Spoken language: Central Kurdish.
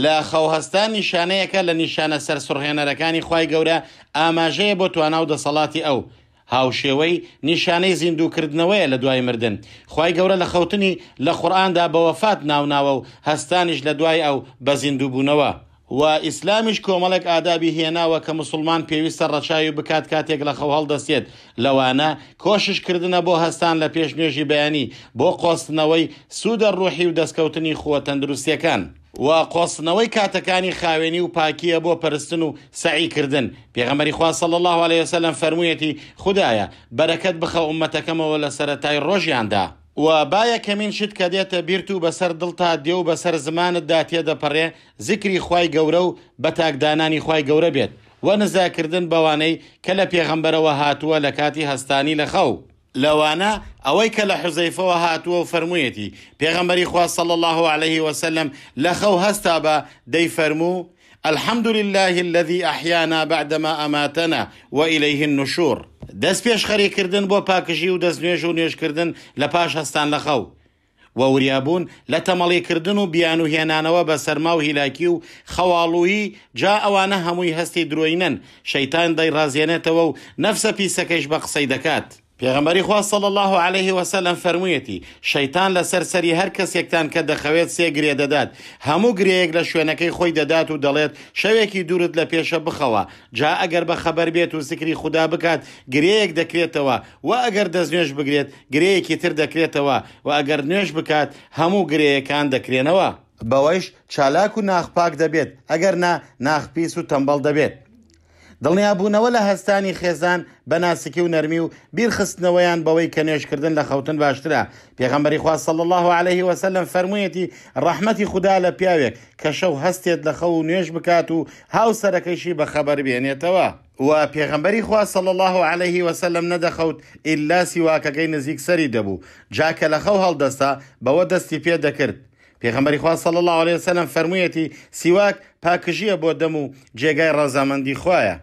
لە خەوهستان نیشانەیەەکە لە نیشانە سەر سڕهێنەرەکانی خی گەورە ئاماژەیە بۆ تواناو دەسەڵاتی ئەو هاوشێوەی نیشانەی زیندوکردنەوەیە لە دوای مردن خی گەورە لە خەوتنی لە خوڕاندا بەوەفات ناوناوە و هەستانیش لە دوای ئەو بە زیندوبوونەوە. و ئیسلامیش کۆمەڵک ئادابی هێناوە کە مسلمان پێویستە ڕەچاوی بکات کاتێک لە خەوهڵ دەسێت لەوانە کۆششکردنە بۆ هەستان لە پێش نوێژی بەیانی بۆ قۆستنەوەی سوودە ڕوحی و دەستکەوتنی خۆ تەندروستیەکان. و قۆستنەوەی کاتەکانی خاوێنی و پاکیە بۆ پەرستن و سعیکردن پێغەمەری خواصل الله عليه وسلم فەرموویەتی خدایە بەرەکەت بخە عومەتەکەمەوە لە سەرەتای ڕۆژیاندا و باەکەمین شت کە دێتە بیرت و بەسەر دڵتا دێ و بەسەر زمانت داتیە دەپەڕێ زیکری خی گەورە و بە تاکدانانی خی گەورە بێت و نزاکردن بەوانەی کە لە پێغەمبەرەوە هاتووە لە کاتی هەستانی لە خەو لەوانە ئەوەی کە لە حزەیفەوە هاتووە و فەرموویەتی پێغەمبەری خواصل الله عليه وسلم لە خەو هەستا بە دەی فەرموو الحمد لله الذي أحيانا بعدما أماتنا وإليه النشور دەست پێش خەریکردن بۆ پاکژی و دەست نوێژ و نوێژکردن لە پاش هەستان لە خەو وەوریابوون لە تەمەڵیکردن و بیان و هێنانەوە بە سەرما و هیلاکی و خەواڵووی جا ئەوانە هەمووی هەستی درۆینەن شەیتان دەیڕازێنێتەوە و نەفسە پیسەکەش بە قسەی دەکات. پێغەمبەری خوا سەڵ الله عليه وسلم فەرموویەتی شەیتان لە سەرسەری هەر کەسێکتان کە دەخەوێت سێ گرێ دەدات هەموو گرەیەک لە شوێنەکەی خۆی دەدات و دەڵێت شەوێکی دوورت لە پێشە بخەوە جا ئەگەر بە خەبەر بێت و سکری خوددا بکات گرەیەک دەکرێتەوە و ئەگەر دەستنوێژ بگرێت گرەیەکی تر دەکرێتەوە و ئەگەر نوێژ بکات هەموو گرەیەکان دەکرێنەوە بەوەیش چالاک و ناخپاک دەبێت ئەگەر نا ناخپیس و تەمبەڵ دەبێت دڵنیابوونەوە لە هەستانی خێزان بە ناسکی و نەرمی و بیرخستنەوەیان بەوەی کە نوێشکردن لە خەوتن باشترە پێغەمبەری خواصل الله عليه وسلم فەرموویەتی ڕحمەتی خوددا لە پیاوێک کە شەو هەستێت لە خەو و نوێش بکات و هاوسەرەکەیشی بە خەبەر بێنێتەوە. و پێغمبەری خوا صل الله عليه وسلم نەدەخەوت ئللا سیواکەکەی نزیک سەری دەبوو جاکە لە خەو هەڵدەستا بەوە دەستی پێ دەکرد پێغمبەری خوا صل الله عليه وسلم فەرموویەتی سیواک پاکژیە بۆ دەم و جێگای ڕەزامەندی خویە